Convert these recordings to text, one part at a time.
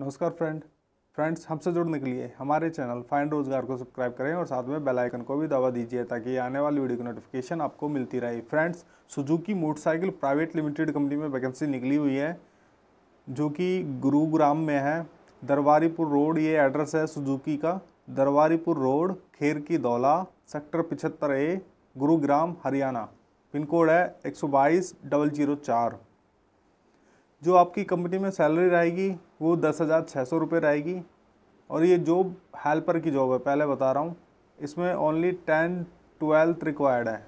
नमस्कार friend friends हमसे जुड़ने के लिए हमारे चैनल फाइंड रोजगार को सब्सक्राइब करें और साथ में बेल आइकन को भी दबा दीजिए ताकि आने वाली वीडियो की नोटिफिकेशन आपको मिलती रहे friends Suzuki motorcycle private limited company में वैकेंसी निकली हुई है जो कि गुरुग्राम में है दरबारीपुर रोड ये एड्रेस है सुजुकी का Darbaripur road Kherki Daula sector पिछहत्तर A Gurugram Haryana pin code है एक सौ बाईस डबल जीरो चार जो आपकी कंपनी में सैलरी रहेगी वो दस हज़ार छः सौ रुपये रहेगी और ये जॉब हेल्पर की जॉब है पहले बता रहा हूँ इसमें ओनली टेन ट्वेल्थ रिक्वायर्ड है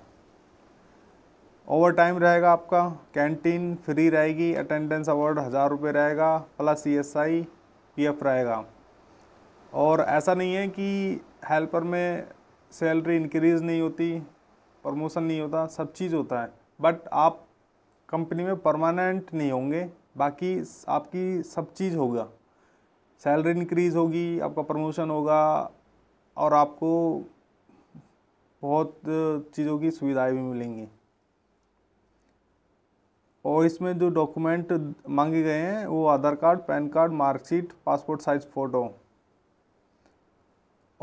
ओवर टाइम रहेगा आपका कैंटीन e फ्री रहेगी अटेंडेंस अवार्ड हज़ार रुपये रहेगा plus E S I P F रहेगा और ऐसा नहीं है कि हेल्पर में सैलरी इंक्रीज़ नहीं होती प्रमोशन नहीं होता सब चीज़ होता है बट आप कंपनी में परमानेंट नहीं होंगे बाकी आपकी सब चीज़ होगा सैलरी इंक्रीज़ होगी आपका प्रमोशन होगा और आपको बहुत चीज़ों की सुविधाएं भी मिलेंगी और इसमें जो डॉक्यूमेंट मांगे गए हैं वो Aadhaar card PAN card marksheet passport size photo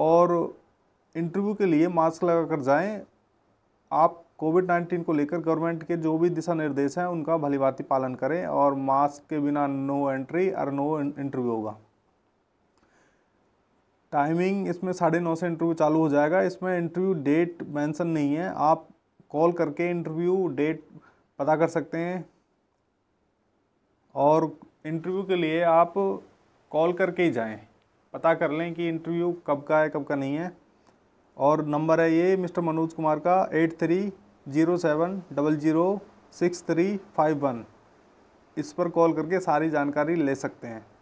और इंटरव्यू के लिए मास्क लगा कर जाएं आप कोविड नाइन्टीन को लेकर गवर्नमेंट के जो भी दिशा निर्देश हैं उनका भलीभांति पालन करें और मास्क के बिना नो एंट्री और नो इंटरव्यू होगा टाइमिंग इसमें साढ़े नौ से इंटरव्यू चालू हो जाएगा इसमें इंटरव्यू डेट मेंशन नहीं है आप कॉल करके इंटरव्यू डेट पता कर सकते हैं और इंटरव्यू के लिए आप कॉल करके ही जाएं पता कर लें कि इंटरव्यू कब का है कब का नहीं है और नंबर है ये मिस्टर मनोज कुमार का eight three zero seven double zero six three five one इस पर कॉल करके सारी जानकारी ले सकते हैं